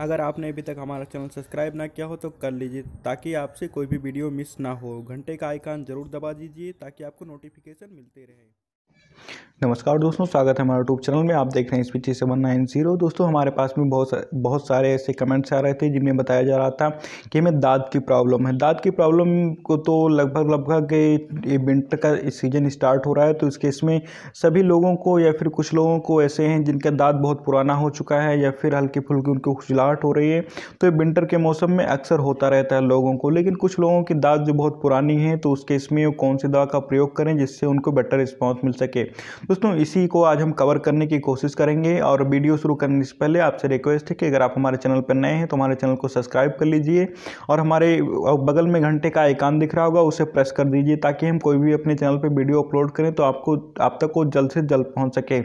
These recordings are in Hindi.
अगर आपने अभी तक हमारा चैनल सब्सक्राइब ना किया हो तो कर लीजिए ताकि आपसे कोई भी वीडियो मिस ना हो घंटे का आइकान ज़रूर दबा दीजिए ताकि आपको नोटिफिकेशन मिलते रहे नमस्कार दोस्तों स्वागत है हमारे यूट्यूब चैनल में आप देख रहे हैं एस सेवन नाइन जीरो दोस्तों हमारे पास में बहुत सा, बहुत सारे ऐसे कमेंट्स आ रहे थे जिनमें बताया जा रहा था कि हमें दाँत की प्रॉब्लम है दाँत की प्रॉब्लम को तो लगभग लगभग विंटर का सीजन स्टार्ट हो रहा है तो इस केस में सभी लोगों को या फिर कुछ लोगों को ऐसे हैं जिनका दाँत बहुत पुराना हो चुका है या फिर हल्की फुल्की उनकी खुजलाहट हो रही है तो विंटर के मौसम में अक्सर होता रहता है लोगों को लेकिन कुछ लोगों की दाँत जो बहुत पुरानी है तो उस केस में कौन सी दवा का प्रयोग करें जिससे उनको बेटर रिस्पॉन्स मिल सके सके दोस्तों इसी को आज हम कवर करने की कोशिश करेंगे और वीडियो शुरू करने से पहले आपसे रिक्वेस्ट है कि अगर आप हमारे चैनल पर नए हैं तो हमारे चैनल को सब्सक्राइब कर लीजिए और हमारे बगल में घंटे का आइकान दिख रहा होगा उसे प्रेस कर दीजिए ताकि हम कोई भी अपने चैनल पर वीडियो अपलोड करें तो आपको आप तक वो जल्द से जल्द पहुँच सके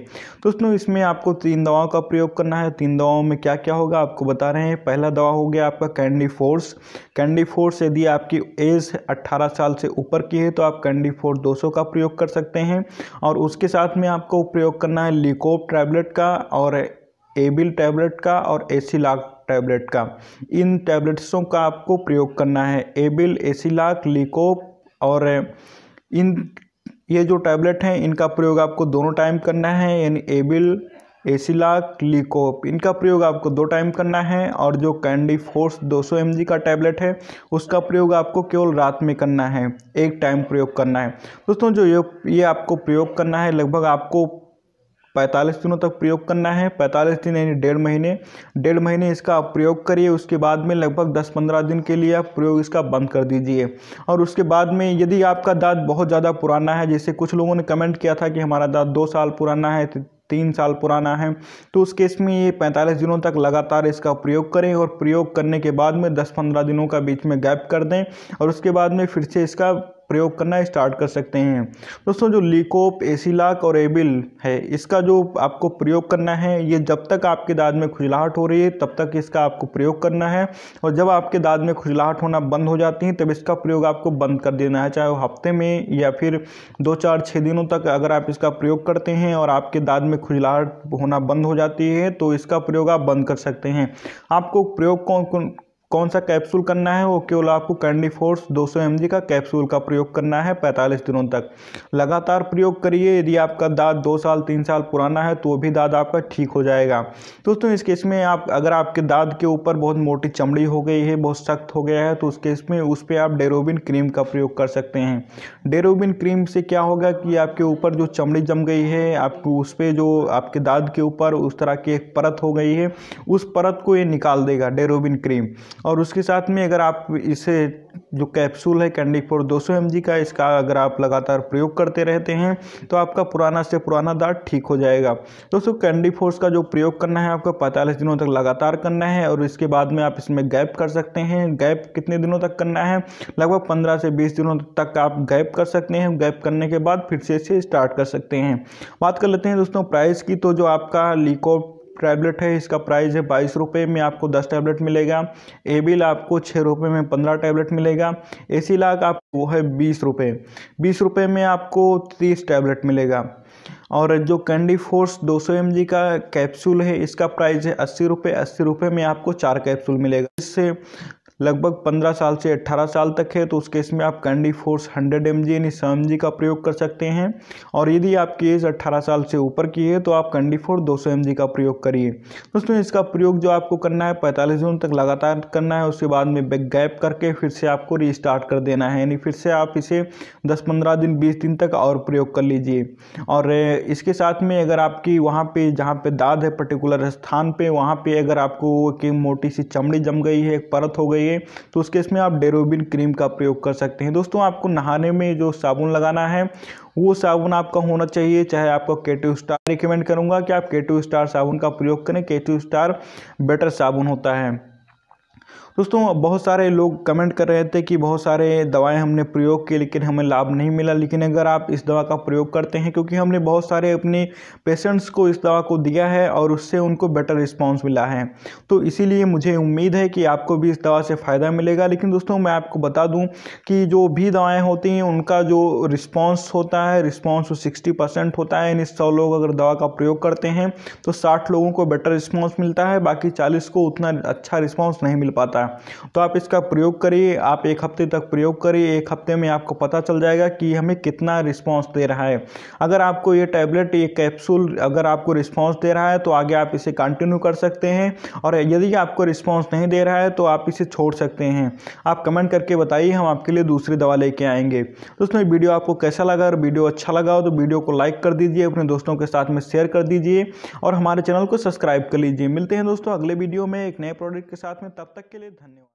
दोस्तों इसमें आपको तीन दवाओं का प्रयोग करना है तीन दवाओं में क्या क्या होगा आपको बता रहे हैं पहला दवा हो गया आपका कैंडी फोर्स कैंडी फोर्स यदि आपकी एज 18 साल से ऊपर की है तो आप कैंडी फोर्स 200 का प्रयोग कर सकते हैं और और उसके साथ में आपको प्रयोग करना है लिकोप टैबलेट का और एबिल टैबलेट का और एसिलाक टैबलेट का इन टैबलेट्सों का आपको प्रयोग करना है एबिल एसिलाक लिकोप और इन ये जो टैबलेट हैं इनका प्रयोग आपको दोनों टाइम करना है यानी एबिल एसिला क्लिकोप इनका प्रयोग आपको दो टाइम करना है और जो कैंडी फोर्स 200 सौ का टैबलेट है उसका प्रयोग आपको केवल रात में करना है एक टाइम प्रयोग करना है दोस्तों जो ये ये आपको प्रयोग करना है लगभग आपको पैंतालीस दिनों तक प्रयोग करना है पैंतालीस दिन यानी डेढ़ महीने डेढ़ महीने इसका आप प्रयोग करिए उसके बाद में लगभग दस पंद्रह दिन के लिए आप प्रयोग इसका बंद कर दीजिए और उसके बाद में यदि आपका दांत बहुत ज़्यादा पुराना है जैसे कुछ लोगों ने कमेंट किया था कि हमारा दांत दो साल पुराना है तीन साल पुराना है तो उस केस में ये पैंतालीस दिनों तक लगातार इसका प्रयोग करें और प्रयोग करने के बाद में दस पंद्रह दिनों का बीच में गैप कर दें और उसके बाद में फिर से इसका प्रयोग करना स्टार्ट कर सकते हैं दोस्तों जो लिकोप एसिलाक और एबिल है इसका जो आपको प्रयोग करना है ये जब तक आपके दाद में खुजलाहट हो रही है तब तक इसका आपको प्रयोग करना है और जब आपके दाद में खुजलाहट होना बंद हो जाती है तब इसका प्रयोग आपको बंद कर देना है चाहे वो हफ्ते में या फिर दो चार छः दिनों तक अगर आप इसका प्रयोग करते हैं और आपके दाद में खुजलाहट होना बंद हो जाती है तो इसका प्रयोग आप बंद कर सकते हैं आपको प्रयोग कौन कौन सा कैप्सूल करना है वो केवल आपको कैंडी फोर्स दो सौ का कैप्सूल का प्रयोग करना है 45 दिनों तक लगातार प्रयोग करिए यदि आपका दांत दो साल तीन साल पुराना है तो भी दांत आपका ठीक हो जाएगा दोस्तों तो इस केस में आप अगर आपके दांत के ऊपर बहुत मोटी चमड़ी हो गई है बहुत सख्त हो गया है तो उस केस में उस पर आप डेरोबिन क्रीम का प्रयोग कर सकते हैं डेरोबिन क्रीम से क्या होगा कि आपके ऊपर जो चमड़ी जम गई है आपको उस पर जो आपके दाँत के ऊपर उस तरह की एक परत हो गई है उस परत को ये निकाल देगा डेरोबिन क्रीम और उसके साथ में अगर आप इसे जो कैप्सूल है कैंडी फोर दो सौ का इसका अगर आप लगातार प्रयोग करते रहते हैं तो आपका पुराना से पुराना दाँत ठीक हो जाएगा दोस्तों कैंडी फोर्स का जो प्रयोग करना है आपको पैंतालीस दिनों तक लगातार करना है और इसके बाद में आप इसमें गैप कर सकते हैं गैप कितने दिनों तक करना है लगभग पंद्रह से बीस दिनों तक आप गैप कर सकते हैं गैप करने के बाद फिर से इसे स्टार्ट कर सकते हैं बात कर लेते हैं दोस्तों प्राइस की तो जो आपका लीकोप टैबलेट है इसका प्राइस है बाईस रुपये में आपको दस टैबलेट मिलेगा एबिल आपको छः रुपये में पंद्रह टैबलेट मिलेगा एसी लाख आप वो है बीस रुपये बीस रुपये में आपको तीस टैबलेट मिलेगा और जो कैंडी फोर्स 200 सौ का कैप्सूल है इसका प्राइस है अस्सी रुपये अस्सी रुपये में आपको चार कैप्सूल मिलेगा इससे लगभग 15 साल से 18 साल तक है तो उस केस में आप candy force hundred M G यानी सौ का प्रयोग कर सकते हैं और यदि आपकी एज 18 साल से ऊपर की है तो आप कैंडी फोर्स दो सौ का प्रयोग करिए दोस्तों इसका प्रयोग जो आपको करना है पैंतालीस दिन तक लगातार करना है उसके बाद में बैक गैप करके फिर से आपको रिस्टार्ट कर देना है यानी फिर से आप इसे दस पंद्रह दिन बीस दिन तक और प्रयोग कर लीजिए और इसके साथ में अगर आपकी वहाँ पर जहाँ पर दाद है पर्टिकुलर स्थान पर वहाँ पर अगर आपको एक मोटी सी चमड़ी जम गई है एक परत हो गई है चाहिए तो उसके इसमें आप डेरोबिन क्रीम का प्रयोग कर सकते हैं दोस्तों आपको नहाने में जो साबुन लगाना है वो साबुन आपका होना चाहिए चाहे आपको केटू स्टार रिकमेंड करूँगा कि आप केटू स्टार साबुन का प्रयोग करें केटू स्टार बेटर साबुन होता है दोस्तों बहुत सारे लोग कमेंट कर रहे थे कि बहुत सारे दवाएं हमने प्रयोग की लेकिन हमें लाभ नहीं मिला लेकिन अगर आप इस दवा का प्रयोग करते हैं क्योंकि हमने बहुत सारे अपने पेशेंट्स को इस दवा को दिया है और उससे उनको बेटर रिस्पॉन्स मिला है तो इसीलिए मुझे उम्मीद है कि आपको भी इस दवा से फ़ायदा मिलेगा लेकिन दोस्तों मैं आपको बता दूँ कि जो भी दवाएँ होती हैं उनका जो रिस्पॉन्स होता है रिस्पॉन्स सिक्सटी परसेंट होता है यानी सौ लोग अगर दवा का प्रयोग करते हैं तो साठ लोगों को बेटर रिस्पॉन्स मिलता है बाकी चालीस को उतना अच्छा रिस्पॉन्स नहीं मिल पाता है तो आप इसका प्रयोग करिए आप एक हफ्ते तक प्रयोग करिए एक हफ्ते में आपको पता चल जाएगा कि हमें कितना रिस्पॉन्स दे रहा है अगर आपको ये टैबलेट ये कैप्सूल अगर आपको रिस्पॉन्स दे रहा है तो आगे आप इसे कंटिन्यू कर सकते हैं और यदि आपको रिस्पॉन्स नहीं दे रहा है तो आप इसे छोड़ सकते हैं आप कमेंट करके बताइए हम आपके लिए दूसरी दवा लेके आएंगे दोस्तों वीडियो आपको कैसा लगा अगर वीडियो अच्छा लगा हो तो वीडियो को लाइक कर दीजिए अपने दोस्तों के साथ में शेयर कर दीजिए और हमारे चैनल को सब्सक्राइब कर लीजिए मिलते हैं दोस्तों अगले वीडियो में एक नए प्रोडक्ट के साथ में तब तक के लिए धन्यवाद